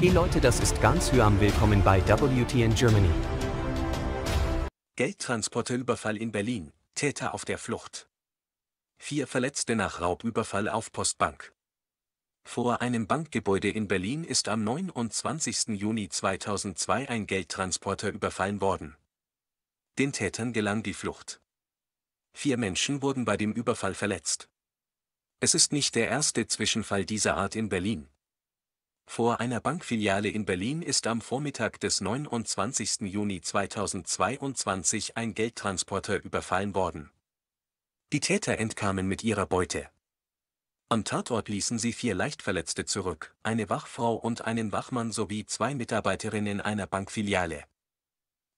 Hey Leute, das ist ganz Hyam. Willkommen bei WTN Germany. Geldtransporterüberfall in Berlin. Täter auf der Flucht. Vier Verletzte nach Raubüberfall auf Postbank. Vor einem Bankgebäude in Berlin ist am 29. Juni 2002 ein Geldtransporter überfallen worden. Den Tätern gelang die Flucht. Vier Menschen wurden bei dem Überfall verletzt. Es ist nicht der erste Zwischenfall dieser Art in Berlin. Vor einer Bankfiliale in Berlin ist am Vormittag des 29. Juni 2022 ein Geldtransporter überfallen worden. Die Täter entkamen mit ihrer Beute. Am Tatort ließen sie vier Leichtverletzte zurück, eine Wachfrau und einen Wachmann sowie zwei Mitarbeiterinnen einer Bankfiliale.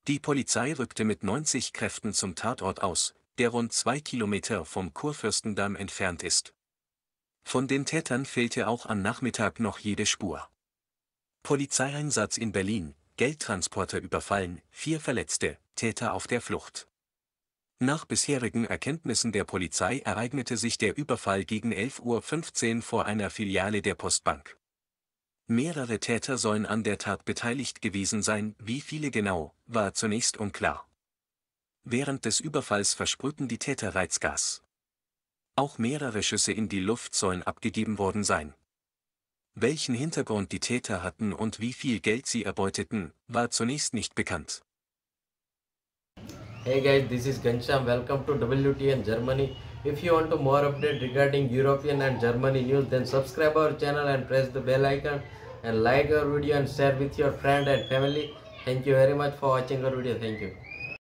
Die Polizei rückte mit 90 Kräften zum Tatort aus, der rund zwei Kilometer vom Kurfürstendamm entfernt ist. Von den Tätern fehlte auch am Nachmittag noch jede Spur. Polizeieinsatz in Berlin, Geldtransporter überfallen, vier Verletzte, Täter auf der Flucht. Nach bisherigen Erkenntnissen der Polizei ereignete sich der Überfall gegen 11.15 Uhr vor einer Filiale der Postbank. Mehrere Täter sollen an der Tat beteiligt gewesen sein, wie viele genau, war zunächst unklar. Während des Überfalls versprühten die Täter Reizgas auch mehrere Schüsse in die Luft sollen abgegeben worden sein. Welchen Hintergrund die Täter hatten und wie viel Geld sie erbeuteten, war zunächst nicht bekannt. Hey guys, this is Gansham. Welcome to WTN Germany. If you want to more update regarding European and Germany news, then subscribe our channel and press the bell icon and like our video and share with your friend and family. Thank you very much for watching our video. Thank you.